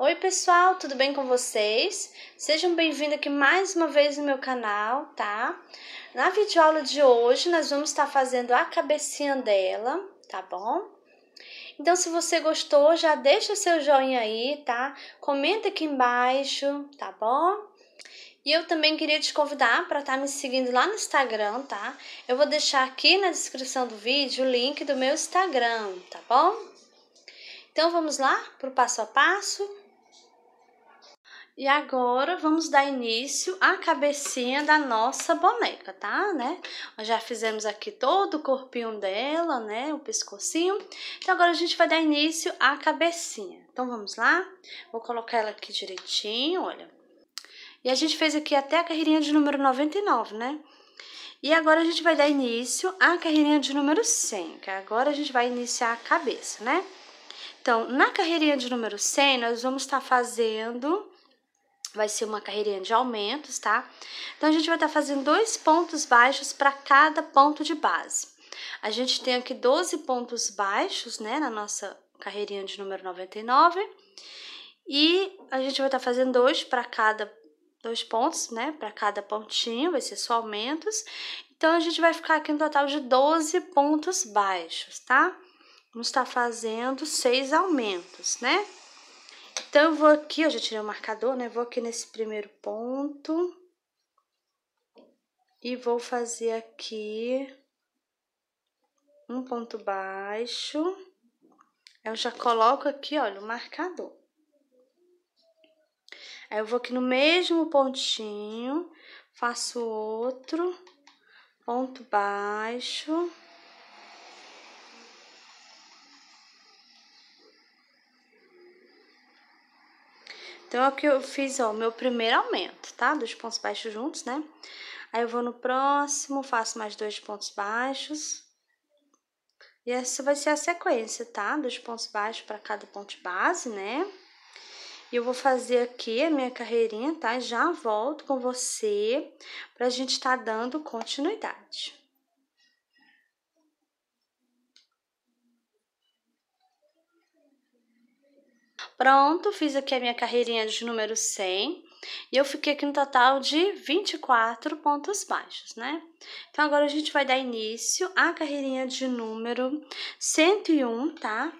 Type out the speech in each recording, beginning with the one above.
Oi, pessoal, tudo bem com vocês? Sejam bem-vindos aqui mais uma vez no meu canal, tá? Na videoaula de hoje, nós vamos estar fazendo a cabecinha dela, tá bom? Então, se você gostou, já deixa seu joinha aí, tá? Comenta aqui embaixo, tá bom? E eu também queria te convidar para estar tá me seguindo lá no Instagram, tá? Eu vou deixar aqui na descrição do vídeo o link do meu Instagram, tá bom? Então vamos lá para o passo a passo e agora vamos dar início à cabecinha da nossa boneca, tá? Né? Nós já fizemos aqui todo o corpinho dela, né? O pescocinho. Então agora a gente vai dar início à cabecinha. Então vamos lá? Vou colocar ela aqui direitinho, olha. E a gente fez aqui até a carreirinha de número 99, né? E agora a gente vai dar início à carreirinha de número 100, que agora a gente vai iniciar a cabeça, né? Então, na carreirinha de número 100, nós vamos estar fazendo vai ser uma carreirinha de aumentos, tá? Então, a gente vai estar tá fazendo dois pontos baixos para cada ponto de base. A gente tem aqui 12 pontos baixos, né, na nossa carreirinha de número 99. E a gente vai estar tá fazendo dois para cada dois pontos, né, para cada pontinho, vai ser só aumentos. Então, a gente vai ficar aqui no total de 12 pontos baixos, tá? Vamos estar tá fazendo seis aumentos, né? Então, eu vou aqui, eu já tirei o marcador, né? Vou aqui nesse primeiro ponto. E vou fazer aqui um ponto baixo. Eu já coloco aqui, olha, o marcador. Aí, eu vou aqui no mesmo pontinho, faço outro ponto baixo. Então, é o que eu fiz, ó, meu primeiro aumento, tá? Dos pontos baixos juntos, né? Aí, eu vou no próximo, faço mais dois pontos baixos. E essa vai ser a sequência, tá? Dos pontos baixos para cada ponto base, né? E eu vou fazer aqui a minha carreirinha, tá? Já volto com você para a gente estar tá dando continuidade. Pronto, fiz aqui a minha carreirinha de número 100 e eu fiquei aqui no total de 24 pontos baixos, né? Então, agora a gente vai dar início à carreirinha de número 101, tá?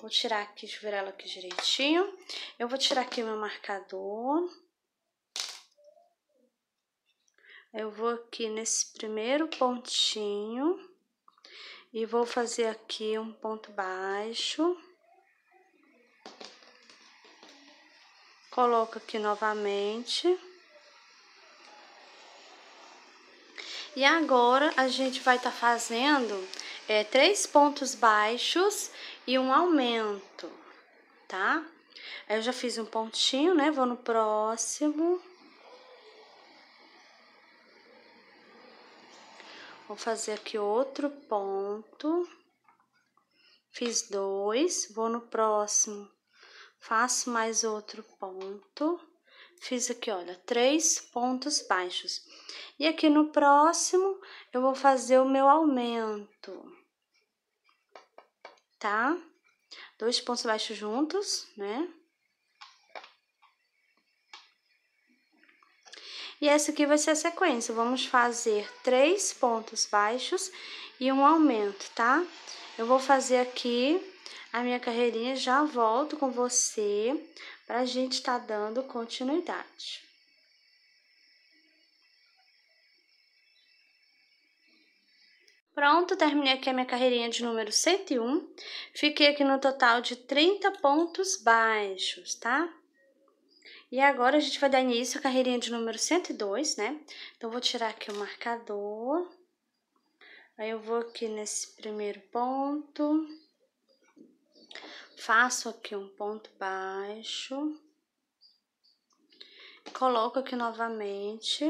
Vou tirar aqui, deixa eu virar ela aqui direitinho. Eu vou tirar aqui meu marcador. Eu vou aqui nesse primeiro pontinho e vou fazer aqui um ponto baixo coloco aqui novamente. E agora, a gente vai estar tá fazendo é, três pontos baixos e um aumento, tá? eu já fiz um pontinho, né? Vou no próximo. Vou fazer aqui outro ponto. Fiz dois, vou no próximo faço mais outro ponto. Fiz aqui, olha, três pontos baixos. E aqui no próximo, eu vou fazer o meu aumento, tá? Dois pontos baixos juntos, né? E essa aqui vai ser a sequência. Vamos fazer três pontos baixos e um aumento, tá? Eu vou fazer aqui a minha carreirinha, já volto com você para a gente estar tá dando continuidade. Pronto, terminei aqui a minha carreirinha de número 101. Fiquei aqui no total de 30 pontos baixos, tá? E agora a gente vai dar início à carreirinha de número 102, né? Então, vou tirar aqui o marcador. Aí, eu vou aqui nesse primeiro ponto. Faço aqui um ponto baixo. Coloco aqui novamente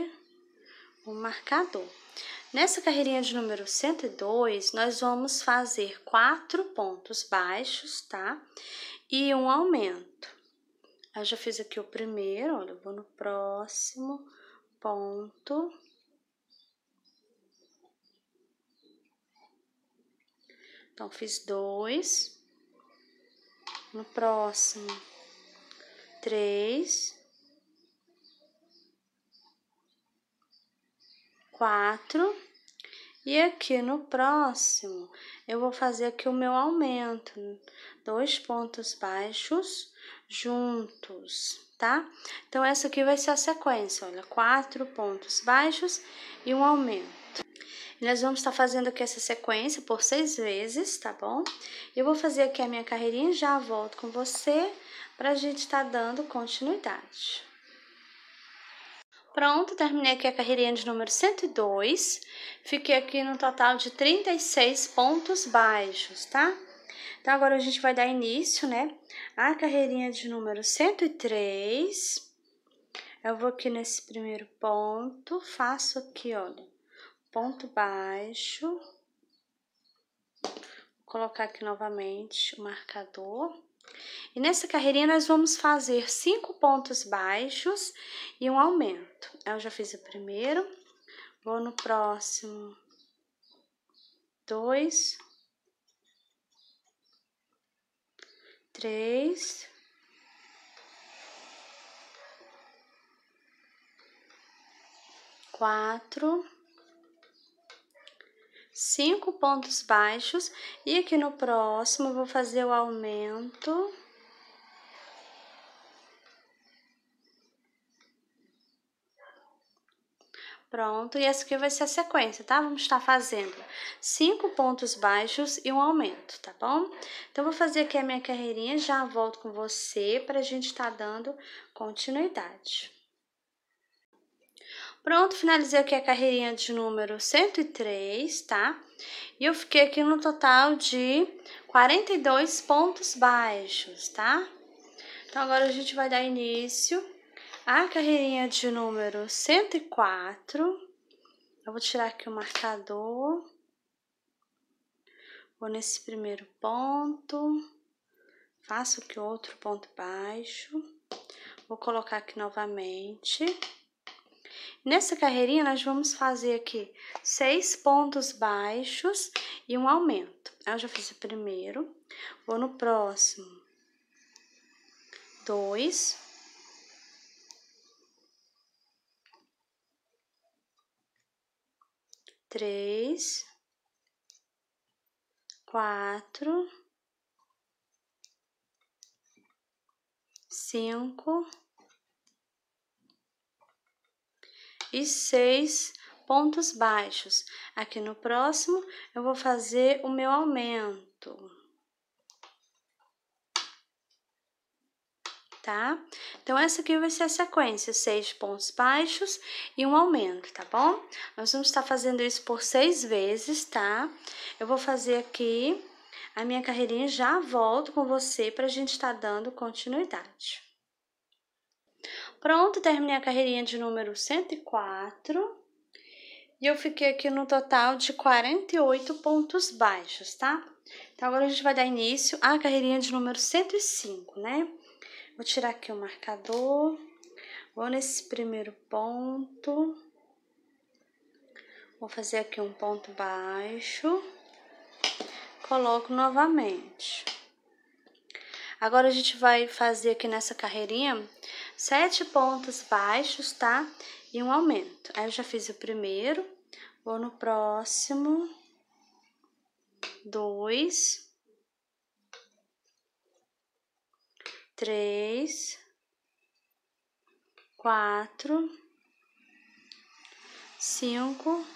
o marcador. Nessa carreirinha de número 102, nós vamos fazer quatro pontos baixos, tá? E um aumento. Eu já fiz aqui o primeiro, olha, eu vou no próximo ponto. Então, fiz dois no próximo. Três, quatro. E aqui no próximo, eu vou fazer aqui o meu aumento, dois pontos baixos juntos, tá? Então, essa aqui vai ser a sequência, olha, quatro pontos baixos e um aumento. Nós vamos estar fazendo aqui essa sequência por seis vezes, tá bom? Eu vou fazer aqui a minha carreirinha e já volto com você para a gente estar tá dando continuidade. Pronto, terminei aqui a carreirinha de número 102. Fiquei aqui no total de 36 pontos baixos, tá? Então, agora a gente vai dar início, né? A carreirinha de número 103. Eu vou aqui nesse primeiro ponto, faço aqui, olha ponto baixo, vou colocar aqui novamente o marcador. E nessa carreirinha nós vamos fazer cinco pontos baixos e um aumento. Eu já fiz o primeiro, vou no próximo, dois, três, quatro, cinco pontos baixos e aqui no próximo vou fazer o aumento. Pronto, e essa aqui vai ser a sequência, tá? Vamos estar fazendo cinco pontos baixos e um aumento, tá bom? Então, vou fazer aqui a minha carreirinha, já volto com você para a gente estar tá dando continuidade. Pronto, finalizei aqui a carreirinha de número 103, tá? E eu fiquei aqui no total de 42 pontos baixos, tá? Então, agora a gente vai dar início à carreirinha de número 104. Eu vou tirar aqui o marcador. Vou nesse primeiro ponto. Faço aqui outro ponto baixo. Vou colocar aqui novamente. Nessa carreirinha, nós vamos fazer aqui seis pontos baixos e um aumento. Eu já fiz o primeiro, vou no próximo. Dois. Três. Quatro. Cinco e seis pontos baixos. Aqui no próximo, eu vou fazer o meu aumento. Tá? Então, essa aqui vai ser a sequência, seis pontos baixos e um aumento, tá bom? Nós vamos estar fazendo isso por seis vezes, tá? Eu vou fazer aqui a minha carreirinha, já volto com você para a gente estar tá dando continuidade. Pronto, terminei a carreirinha de número 104. E eu fiquei aqui no total de 48 pontos baixos, tá? Então, agora a gente vai dar início à carreirinha de número 105, né? Vou tirar aqui o marcador. Vou nesse primeiro ponto. Vou fazer aqui um ponto baixo. Coloco novamente. Agora, a gente vai fazer aqui nessa carreirinha sete pontos baixos, tá? E um aumento. Aí eu já fiz o primeiro, vou no próximo, dois, três, quatro, cinco,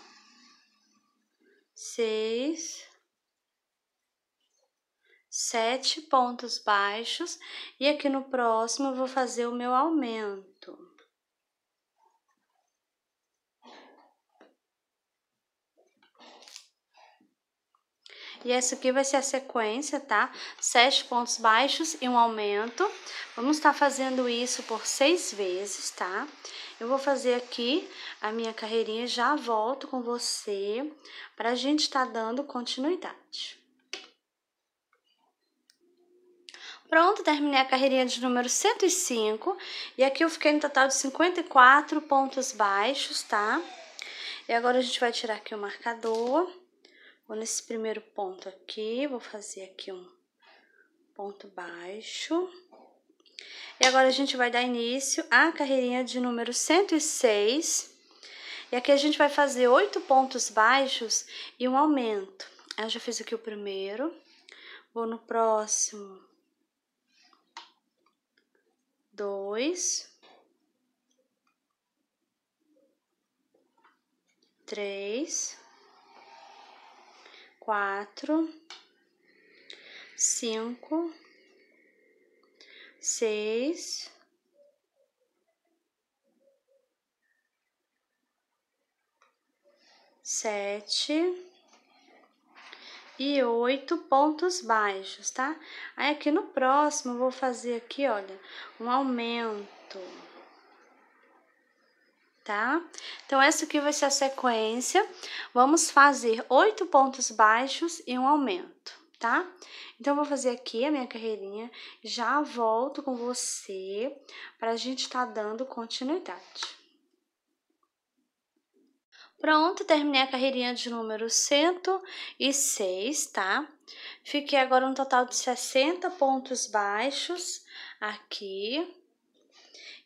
seis sete pontos baixos e aqui no próximo eu vou fazer o meu aumento. E essa aqui vai ser a sequência, tá? Sete pontos baixos e um aumento. Vamos estar tá fazendo isso por seis vezes, tá? Eu vou fazer aqui a minha carreirinha, já volto com você para a gente estar tá dando continuidade. Pronto, terminei a carreirinha de número 105. E aqui eu fiquei no total de 54 pontos baixos, tá? E agora a gente vai tirar aqui o marcador. Vou nesse primeiro ponto aqui, vou fazer aqui um ponto baixo. E agora a gente vai dar início à carreirinha de número 106. E aqui a gente vai fazer oito pontos baixos e um aumento. Eu ah, já fiz aqui o primeiro. Vou no próximo dois, três, quatro, cinco, seis, sete e oito pontos baixos, tá? Aí aqui no próximo vou fazer aqui, olha, um aumento, tá? Então essa aqui vai ser a sequência. Vamos fazer oito pontos baixos e um aumento, tá? Então vou fazer aqui a minha carreirinha, já volto com você para a gente estar tá dando continuidade. Pronto, terminei a carreirinha de número 106, tá? Fiquei agora um total de 60 pontos baixos aqui.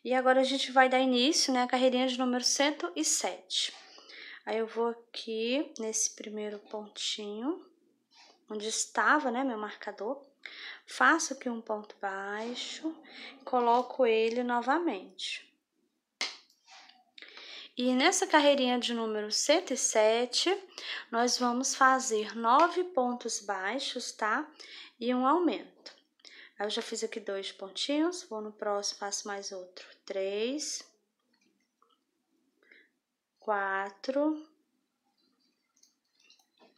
E agora a gente vai dar início, né, a carreirinha de número 107. Aí eu vou aqui nesse primeiro pontinho, onde estava, né, meu marcador. Faço aqui um ponto baixo, coloco ele novamente. E nessa carreirinha de número 107, nós vamos fazer nove pontos baixos, tá? E um aumento. Eu já fiz aqui dois pontinhos, vou no próximo, faço mais outro. Três, quatro,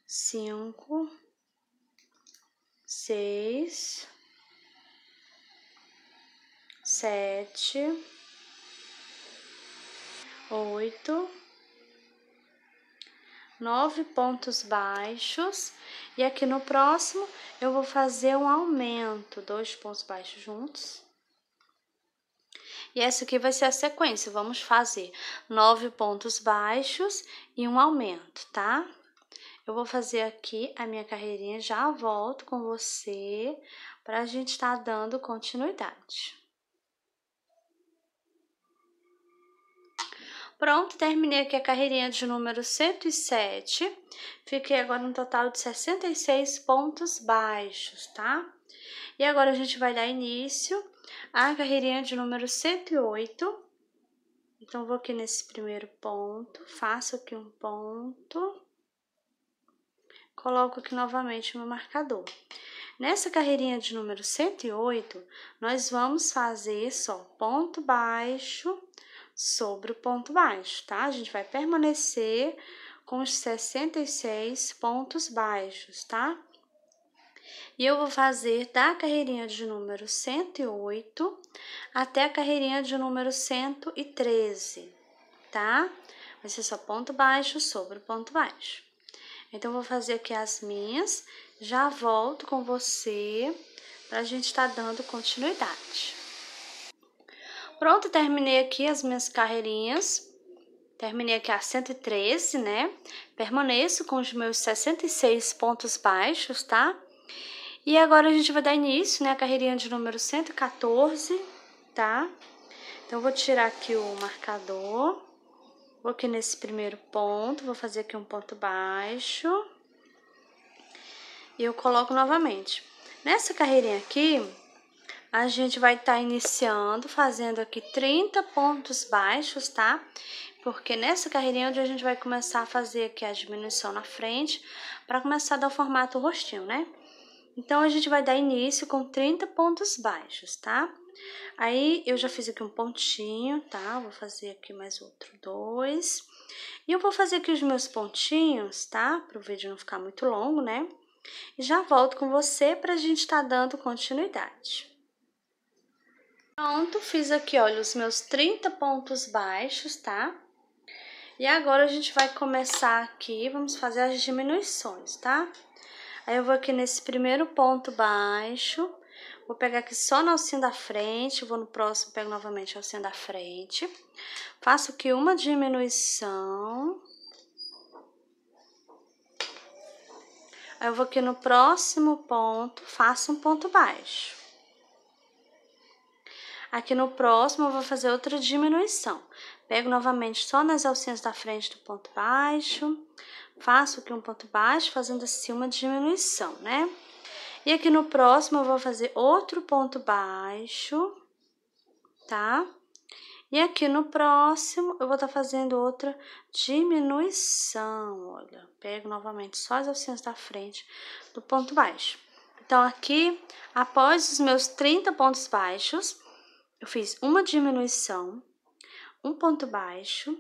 cinco, seis, sete oito, nove pontos baixos, e aqui no próximo eu vou fazer um aumento, dois pontos baixos juntos. E essa aqui vai ser a sequência, vamos fazer nove pontos baixos e um aumento, tá? Eu vou fazer aqui a minha carreirinha, já volto com você para a gente estar tá dando continuidade. Pronto, terminei aqui a carreirinha de número 107. Fiquei agora no total de 66 pontos baixos, tá? E agora a gente vai dar início à carreirinha de número 108. Então, vou aqui nesse primeiro ponto, faço aqui um ponto, coloco aqui novamente meu marcador. Nessa carreirinha de número 108, nós vamos fazer só ponto baixo, sobre o ponto baixo, tá? A gente vai permanecer com os 66 pontos baixos, tá? E eu vou fazer da carreirinha de número 108 até a carreirinha de número 113, tá? Vai ser só ponto baixo sobre ponto baixo. Então, vou fazer aqui as minhas, já volto com você para a gente estar tá dando continuidade. Pronto, terminei aqui as minhas carreirinhas. Terminei aqui a 113, né? Permaneço com os meus 66 pontos baixos, tá? E agora a gente vai dar início, né? A carreirinha de número 114, tá? Então, vou tirar aqui o marcador. Vou aqui nesse primeiro ponto, vou fazer aqui um ponto baixo. E eu coloco novamente. Nessa carreirinha aqui, a gente vai estar tá iniciando fazendo aqui 30 pontos baixos, tá? Porque nessa carreirinha é onde a gente vai começar a fazer aqui a diminuição na frente, para começar a dar o formato rostinho, né? Então, a gente vai dar início com 30 pontos baixos, tá? Aí, eu já fiz aqui um pontinho, tá? Vou fazer aqui mais outro dois. E eu vou fazer aqui os meus pontinhos, tá? Para o vídeo não ficar muito longo, né? E já volto com você para a gente estar tá dando continuidade. Pronto, fiz aqui, olha, os meus 30 pontos baixos, tá? E agora a gente vai começar aqui, vamos fazer as diminuições, tá? Aí eu vou aqui nesse primeiro ponto baixo, vou pegar aqui só na alcinha da frente, vou no próximo, pego novamente a alcinha da frente. Faço aqui uma diminuição. Aí eu vou aqui no próximo ponto, faço um ponto baixo. Aqui no próximo eu vou fazer outra diminuição. Pego novamente só nas alcinhas da frente do ponto baixo, faço aqui um ponto baixo, fazendo assim uma diminuição, né? E aqui no próximo eu vou fazer outro ponto baixo, tá? E aqui no próximo eu vou estar tá fazendo outra diminuição, olha. Pego novamente só as alcinhas da frente do ponto baixo. Então, aqui, após os meus 30 pontos baixos, eu fiz uma diminuição, um ponto baixo,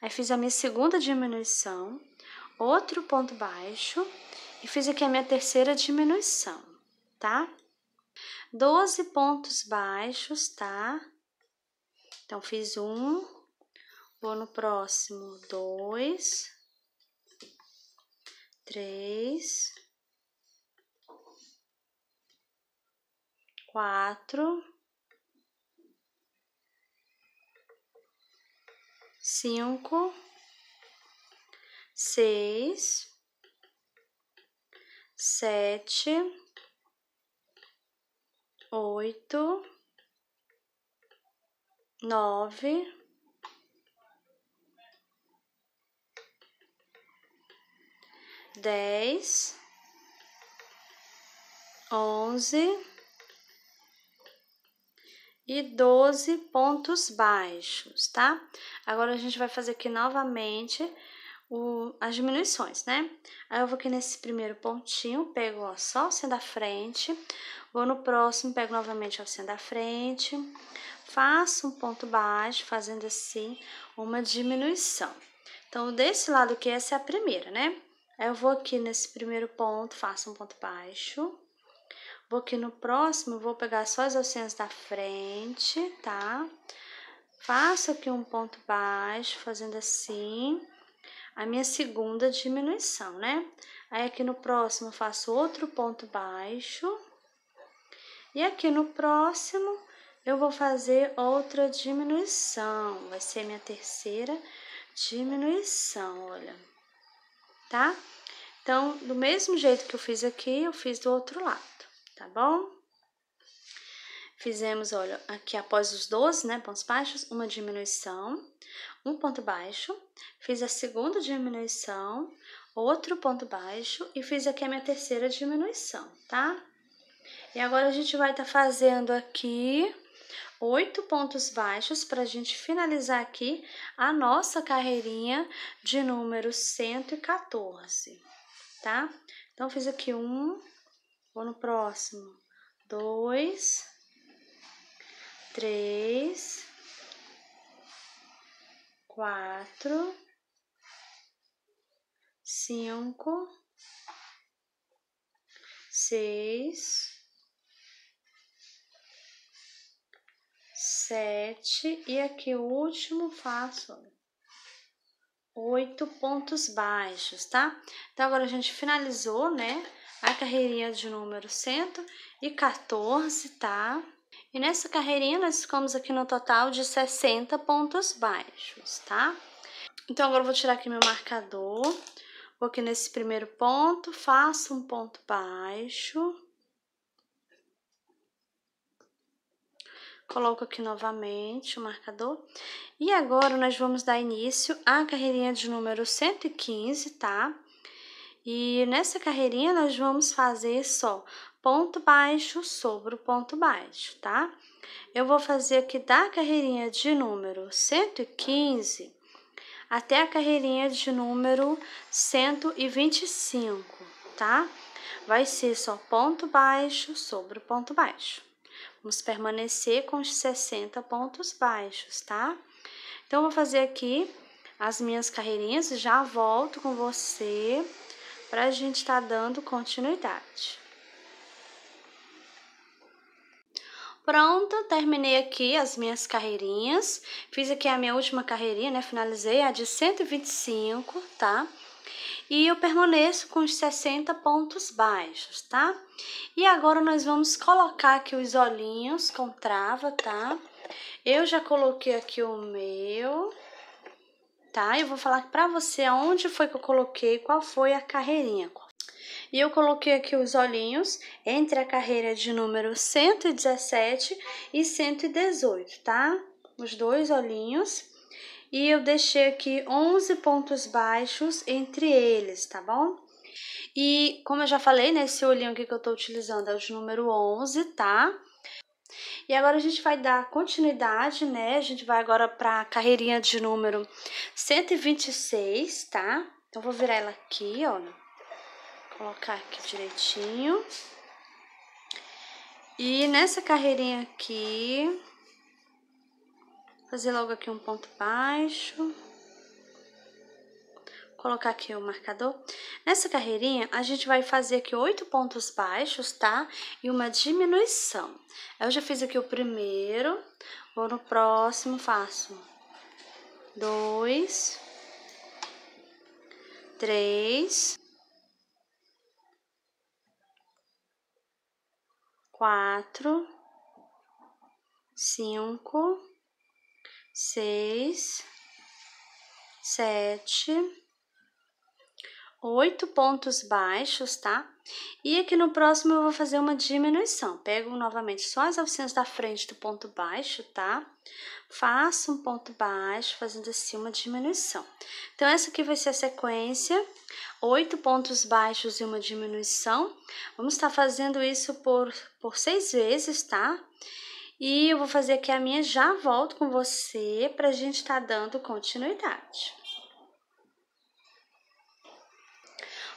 aí fiz a minha segunda diminuição, outro ponto baixo e fiz aqui a minha terceira diminuição, tá? 12 pontos baixos, tá? Então, fiz um, vou no próximo, dois, três, quatro, cinco, seis, sete, oito, nove, dez, onze e 12 pontos baixos, tá? Agora a gente vai fazer aqui novamente o, as diminuições, né? Aí eu vou aqui nesse primeiro pontinho, pego ó, só o alcinha da frente, vou no próximo, pego novamente a alcinha da frente, faço um ponto baixo, fazendo assim uma diminuição. Então, desse lado aqui, essa é a primeira, né? Aí eu vou aqui nesse primeiro ponto, faço um ponto baixo, aqui no próximo vou pegar só as alcinhas da frente, tá? Faço aqui um ponto baixo, fazendo assim, a minha segunda diminuição, né? Aí aqui no próximo faço outro ponto baixo. E aqui no próximo eu vou fazer outra diminuição. Vai ser minha terceira diminuição, olha. Tá? Então, do mesmo jeito que eu fiz aqui, eu fiz do outro lado tá bom? Fizemos, olha, aqui após os 12, né, pontos baixos, uma diminuição, um ponto baixo, fiz a segunda diminuição, outro ponto baixo e fiz aqui a minha terceira diminuição, tá? E agora a gente vai estar tá fazendo aqui oito pontos baixos para a gente finalizar aqui a nossa carreirinha de número 114, tá? Então, fiz aqui um, Vou no próximo. Dois, três, quatro, cinco, seis, sete e aqui o último faço oito pontos baixos, tá? Então agora a gente finalizou, né? a carreirinha de número 114, tá? E nessa carreirinha nós ficamos aqui no total de 60 pontos baixos, tá? Então agora eu vou tirar aqui meu marcador, vou aqui nesse primeiro ponto, faço um ponto baixo. Coloco aqui novamente o marcador. E agora nós vamos dar início à carreirinha de número 115, tá? E nessa carreirinha nós vamos fazer só ponto baixo sobre o ponto baixo, tá? Eu vou fazer aqui da carreirinha de número 115 até a carreirinha de número 125, tá? Vai ser só ponto baixo sobre o ponto baixo. Vamos permanecer com os 60 pontos baixos, tá? Então, vou fazer aqui as minhas carreirinhas, e já volto com você para a gente estar tá dando continuidade. Pronto, terminei aqui as minhas carreirinhas. Fiz aqui a minha última carreirinha, né? Finalizei a de 125, tá? E eu permaneço com os 60 pontos baixos, tá? E agora nós vamos colocar aqui os olhinhos com trava, tá? Eu já coloquei aqui o meu tá? Eu vou falar para você aonde foi que eu coloquei, qual foi a carreirinha. E eu coloquei aqui os olhinhos entre a carreira de número 117 e 118, tá? Os dois olhinhos. E eu deixei aqui 11 pontos baixos entre eles, tá bom? E como eu já falei, nesse né, olhinho aqui que eu tô utilizando é o de número 11, tá? E agora a gente vai dar continuidade, né? A gente vai agora para a carreirinha de número 126, tá? Então, vou virar ela aqui, ó. Colocar aqui direitinho. E nessa carreirinha aqui, fazer logo aqui um ponto baixo colocar aqui o marcador. Nessa carreirinha, a gente vai fazer aqui oito pontos baixos, tá? E uma diminuição. Eu já fiz aqui o primeiro, vou no próximo, faço dois, três, quatro, cinco, seis, sete, oito pontos baixos, tá? E aqui no próximo eu vou fazer uma diminuição. Pego novamente só as alcinhas da frente do ponto baixo, tá? Faço um ponto baixo, fazendo assim uma diminuição. Então, essa aqui vai ser a sequência. Oito pontos baixos e uma diminuição. Vamos estar fazendo isso por, por seis vezes, tá? E eu vou fazer aqui a minha, já volto com você pra gente estar tá dando continuidade.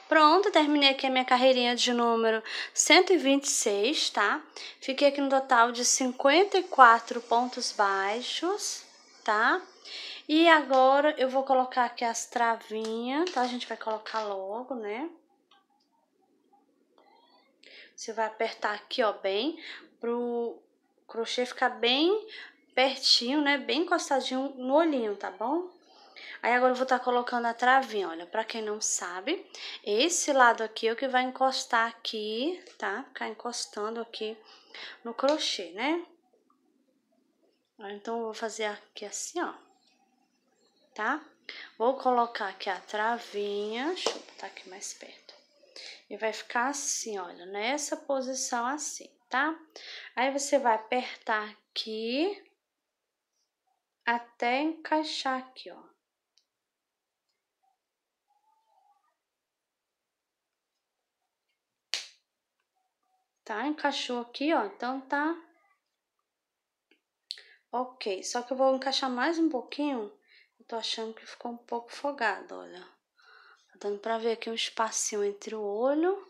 Pronto, terminei aqui a minha carreirinha de número 126, tá? Fiquei aqui no total de 54 pontos baixos, tá? E agora eu vou colocar aqui as travinhas, tá? A gente vai colocar logo, né? Você vai apertar aqui, ó, bem, pro crochê ficar bem pertinho, né? Bem encostadinho no olhinho, tá bom? Aí agora eu vou estar tá colocando a travinha, olha, para quem não sabe, esse lado aqui é o que vai encostar aqui, tá? Ficar encostando aqui no crochê, né? Então, eu vou fazer aqui assim, ó, tá? Vou colocar aqui a travinha, deixa eu botar aqui mais perto. E vai ficar assim, olha, nessa posição assim, tá? Aí, você vai apertar aqui até encaixar aqui, ó. tá? Encaixou aqui, ó, então tá ok. Só que eu vou encaixar mais um pouquinho, eu tô achando que ficou um pouco folgado, olha. Tá dando pra ver aqui um espacinho entre o olho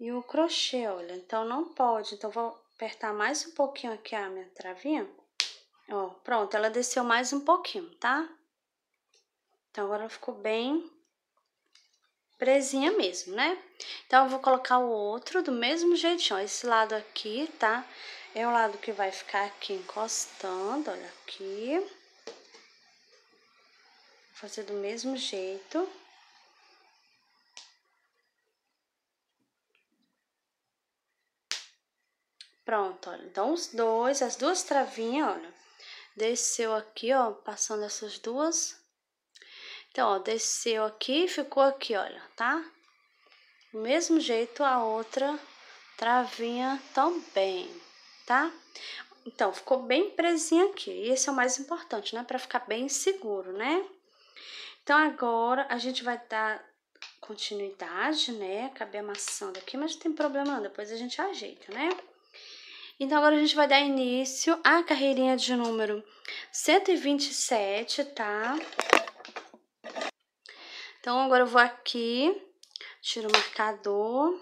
e o crochê, olha. Então, não pode, então vou apertar mais um pouquinho aqui a minha travinha. Ó, pronto, ela desceu mais um pouquinho, tá? Então, agora ficou bem presinha mesmo, né? Então, eu vou colocar o outro do mesmo jeitinho, ó, esse lado aqui, tá? É o lado que vai ficar aqui encostando, olha aqui. Vou fazer do mesmo jeito. Pronto, olha, então os dois, as duas travinhas, olha, desceu aqui, ó, passando essas duas então, ó, desceu aqui ficou aqui, olha, tá? Do mesmo jeito a outra travinha também, tá? Então, ficou bem presinha aqui. E esse é o mais importante, né? Pra ficar bem seguro, né? Então, agora a gente vai dar continuidade, né? Acabei amassando aqui, mas não tem problema não. Depois a gente ajeita, né? Então, agora a gente vai dar início à carreirinha de número 127, tá? Tá? Então, agora eu vou aqui, tiro o marcador.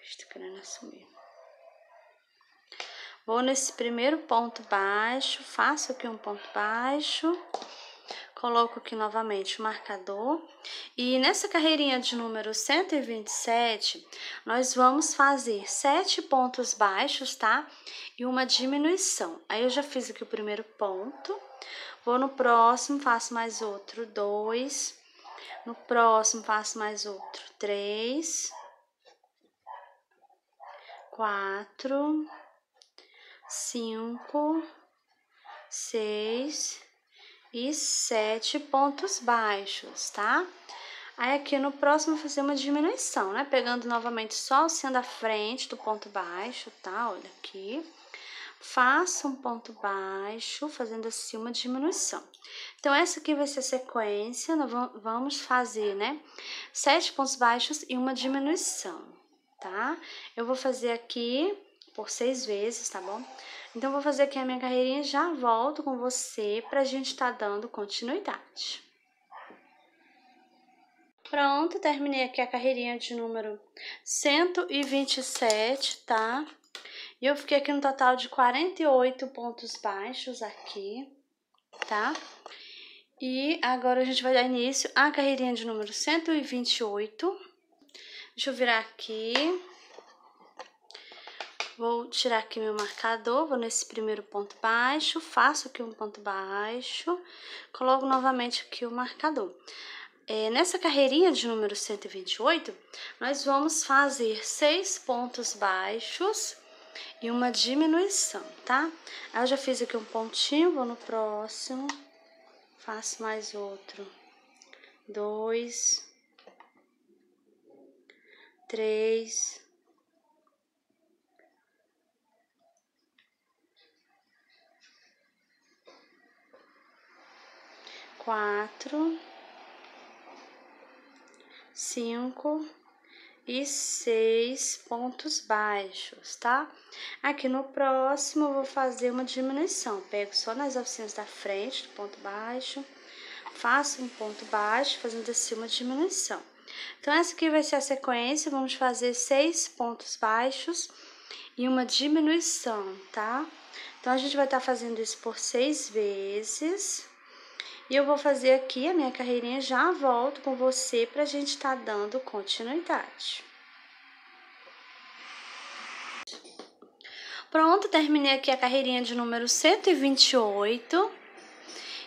Estou querendo assumir. Vou nesse primeiro ponto baixo, faço aqui um ponto baixo, coloco aqui novamente o marcador. E nessa carreirinha de número 127, nós vamos fazer sete pontos baixos, tá? E uma diminuição. Aí eu já fiz aqui o primeiro ponto, Vou no próximo, faço mais outro, dois. No próximo, faço mais outro, três. Quatro. Cinco. Seis. E sete pontos baixos, tá? Aí, aqui no próximo, fazer uma diminuição, né? Pegando novamente só o sendo da frente do ponto baixo, tá? Olha aqui faça um ponto baixo, fazendo assim uma diminuição. Então, essa aqui vai ser a sequência, nós vamos fazer, né, sete pontos baixos e uma diminuição, tá? Eu vou fazer aqui por seis vezes, tá bom? Então, vou fazer aqui a minha carreirinha já volto com você pra gente tá dando continuidade. Pronto, terminei aqui a carreirinha de número 127, tá? E eu fiquei aqui no total de 48 pontos baixos aqui, tá? E agora a gente vai dar início à carreirinha de número 128. Deixa eu virar aqui. Vou tirar aqui meu marcador, vou nesse primeiro ponto baixo, faço aqui um ponto baixo, coloco novamente aqui o marcador. É, nessa carreirinha de número 128, nós vamos fazer seis pontos baixos e uma diminuição, tá? eu já fiz aqui um pontinho, vou no próximo, faço mais outro. Dois, três, quatro, cinco, e seis pontos baixos, tá? Aqui no próximo, eu vou fazer uma diminuição. Pego só nas oficinas da frente, ponto baixo, faço um ponto baixo, fazendo assim uma diminuição. Então, essa aqui vai ser a sequência, vamos fazer seis pontos baixos e uma diminuição, tá? Então, a gente vai estar tá fazendo isso por seis vezes. E eu vou fazer aqui a minha carreirinha, já volto com você para a gente estar tá dando continuidade. Pronto, terminei aqui a carreirinha de número 128.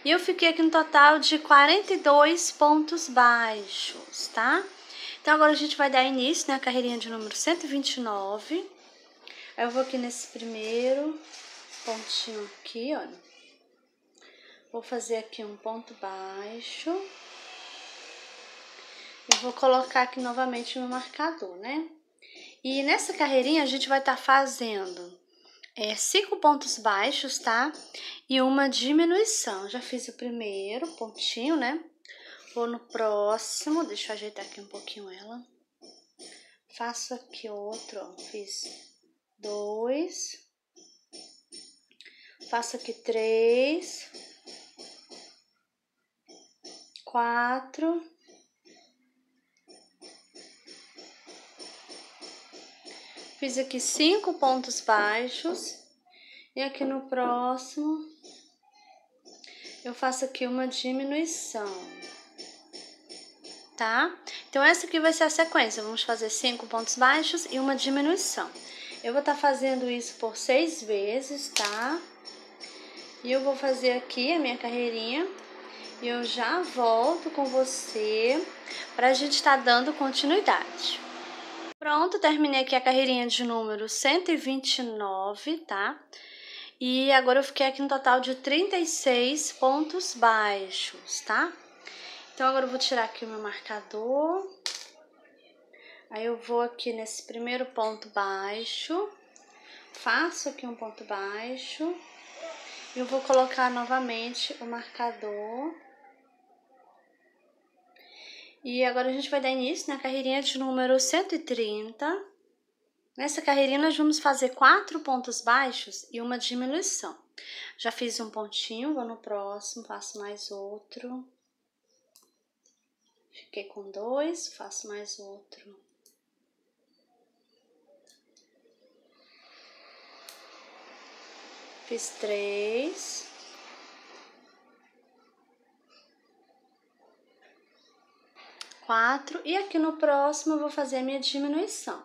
E eu fiquei aqui no total de 42 pontos baixos, tá? Então, agora a gente vai dar início na né, carreirinha de número 129. Eu vou aqui nesse primeiro pontinho aqui, olha. Vou fazer aqui um ponto baixo. E vou colocar aqui novamente no marcador, né? E nessa carreirinha a gente vai estar tá fazendo é, cinco pontos baixos, tá? E uma diminuição. Já fiz o primeiro pontinho, né? Vou no próximo, deixa eu ajeitar aqui um pouquinho ela. Faço aqui outro, ó, fiz dois. Faço aqui três quatro, fiz aqui cinco pontos baixos e aqui no próximo eu faço aqui uma diminuição tá? Então, essa aqui vai ser a sequência. Vamos fazer cinco pontos baixos e uma diminuição. Eu vou estar tá fazendo isso por seis vezes, tá? E eu vou fazer aqui a minha carreirinha e eu já volto com você para a gente estar tá dando continuidade. Pronto, terminei aqui a carreirinha de número 129, tá? E agora eu fiquei aqui no total de 36 pontos baixos, tá? Então agora eu vou tirar aqui o meu marcador. Aí eu vou aqui nesse primeiro ponto baixo, faço aqui um ponto baixo, e eu vou colocar novamente o marcador e agora a gente vai dar início na carreirinha de número 130. Nessa carreirinha nós vamos fazer quatro pontos baixos e uma diminuição. Já fiz um pontinho, vou no próximo, faço mais outro. Fiquei com dois, faço mais outro. Fiz três. quatro e aqui no próximo eu vou fazer a minha diminuição.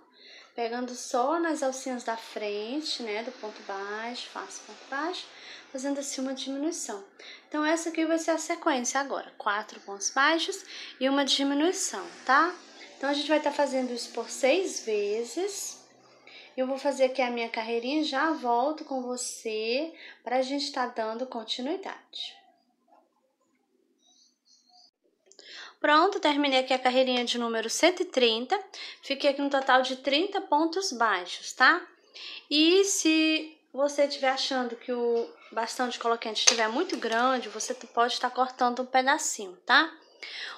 Pegando só nas alcinhas da frente, né, do ponto baixo, faço ponto baixo, fazendo assim uma diminuição. Então, essa aqui vai ser a sequência agora, quatro pontos baixos e uma diminuição, tá? Então, a gente vai estar tá fazendo isso por seis vezes. Eu vou fazer aqui a minha carreirinha, já volto com você para a gente estar tá dando continuidade. Pronto, terminei aqui a carreirinha de número 130. Fiquei aqui no total de 30 pontos baixos, tá? E se você estiver achando que o bastão de colocante estiver muito grande, você pode estar cortando um pedacinho, tá?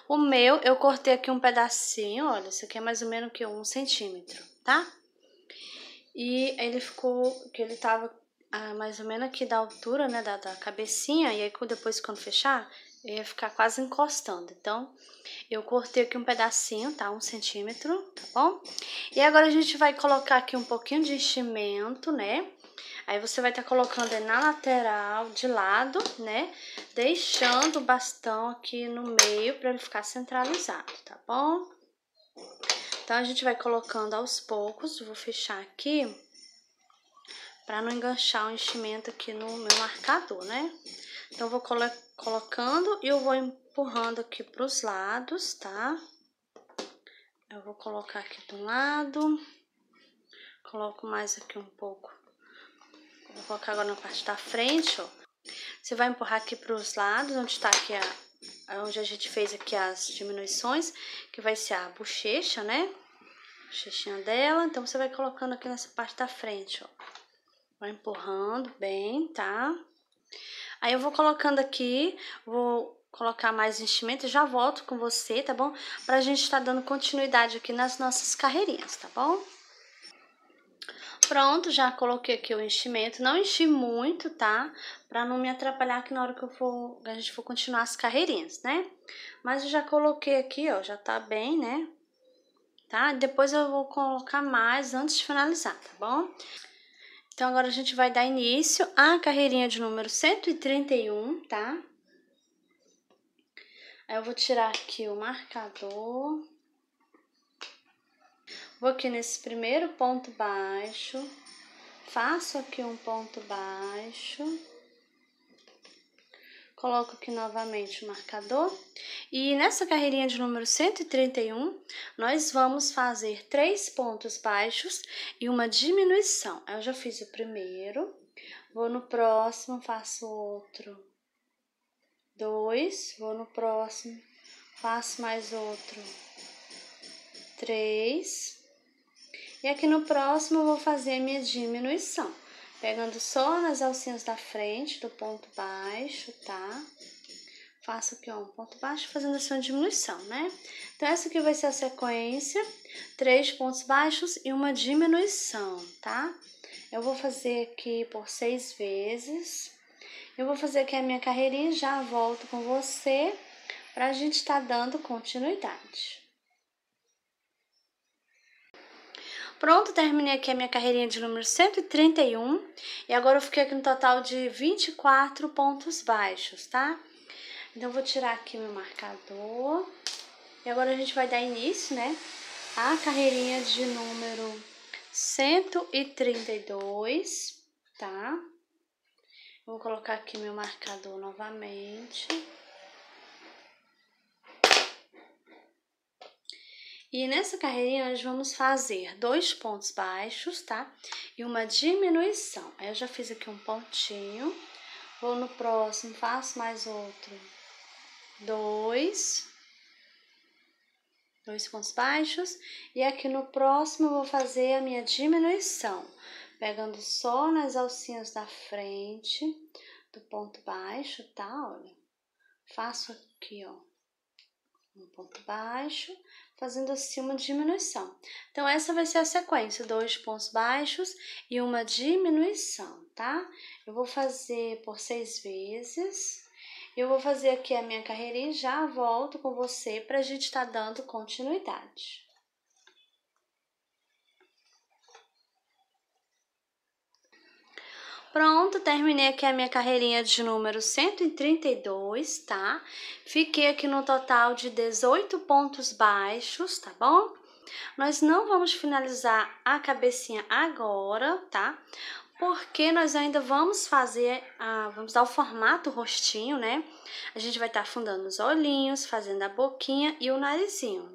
O meu, eu cortei aqui um pedacinho, olha, isso aqui é mais ou menos que um centímetro, tá? E ele ficou, que ele tava ah, mais ou menos aqui da altura, né, da, da cabecinha, e aí depois quando fechar, eu ia ficar quase encostando. Então, eu cortei aqui um pedacinho, tá? Um centímetro, tá bom? E agora a gente vai colocar aqui um pouquinho de enchimento, né? Aí você vai estar tá colocando na lateral, de lado, né? Deixando o bastão aqui no meio para ele ficar centralizado, tá bom? Então, a gente vai colocando aos poucos. Vou fechar aqui para não enganchar o enchimento aqui no meu marcador, né? Então, vou colo colocando e eu vou empurrando aqui para os lados, tá? Eu vou colocar aqui de um lado, coloco mais aqui um pouco. Vou colocar agora na parte da frente, ó. Você vai empurrar aqui para os lados, onde está aqui a... Onde a gente fez aqui as diminuições, que vai ser a bochecha, né? bochechinha dela. Então, você vai colocando aqui nessa parte da frente, ó. Vai empurrando bem, tá? Aí eu vou colocando aqui, vou colocar mais enchimento e já volto com você, tá bom? Pra gente estar tá dando continuidade aqui nas nossas carreirinhas, tá bom? Pronto, já coloquei aqui o enchimento. Não enchi muito, tá? Pra não me atrapalhar aqui na hora que eu for, a gente for continuar as carreirinhas, né? Mas eu já coloquei aqui, ó, já tá bem, né? Tá? Depois eu vou colocar mais antes de finalizar, tá bom? Então, agora a gente vai dar início à carreirinha de número 131, tá? Aí eu vou tirar aqui o marcador. Vou aqui nesse primeiro ponto baixo, faço aqui um ponto baixo Coloco aqui novamente o marcador. E nessa carreirinha de número 131, nós vamos fazer três pontos baixos e uma diminuição. Eu já fiz o primeiro, vou no próximo, faço outro. Dois, vou no próximo, faço mais outro. Três. E aqui no próximo, vou fazer minha diminuição. Pegando só nas alcinhas da frente do ponto baixo, tá? Faço aqui, ó, um ponto baixo, fazendo assim uma diminuição, né? Então, essa aqui vai ser a sequência, três pontos baixos e uma diminuição, tá? Eu vou fazer aqui por seis vezes. Eu vou fazer aqui a minha carreirinha, já volto com você, pra gente estar tá dando continuidade. Pronto, terminei aqui a minha carreirinha de número 131 e agora eu fiquei aqui no total de 24 pontos baixos, tá? Então, vou tirar aqui meu marcador e agora a gente vai dar início, né? A carreirinha de número 132, tá? Vou colocar aqui meu marcador novamente. E nessa carreirinha, nós vamos fazer dois pontos baixos, tá? E uma diminuição. Aí, eu já fiz aqui um pontinho. Vou no próximo, faço mais outro. Dois. Dois pontos baixos. E aqui no próximo, eu vou fazer a minha diminuição. Pegando só nas alcinhas da frente do ponto baixo, tá? Olha. Faço aqui, ó. Um ponto baixo fazendo assim uma diminuição. Então, essa vai ser a sequência: dois pontos baixos e uma diminuição, tá? Eu vou fazer por seis vezes. Eu vou fazer aqui a minha carreirinha e já volto com você para a gente estar tá dando continuidade. Pronto, terminei aqui a minha carreirinha de número 132, tá? Fiquei aqui no total de 18 pontos baixos, tá bom? Nós não vamos finalizar a cabecinha agora, tá? Porque nós ainda vamos fazer, a, vamos dar o formato o rostinho, né? A gente vai estar tá afundando os olhinhos, fazendo a boquinha e o narizinho,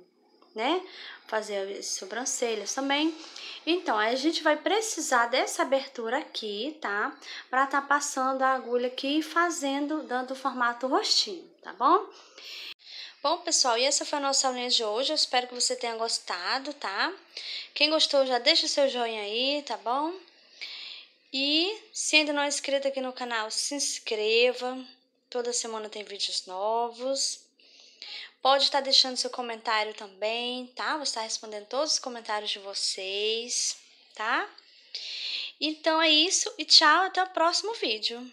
né? Fazer as sobrancelhas também. Então, a gente vai precisar dessa abertura aqui, tá? Pra tá passando a agulha aqui e fazendo, dando o formato rostinho, tá bom? Bom, pessoal, e essa foi a nossa aulinha de hoje. Eu espero que você tenha gostado, tá? Quem gostou, já deixa o seu joinha aí, tá bom? E se ainda não é inscrito aqui no canal, se inscreva. Toda semana tem vídeos novos. Pode estar deixando seu comentário também, tá? Vou estar respondendo todos os comentários de vocês, tá? Então é isso e tchau, até o próximo vídeo.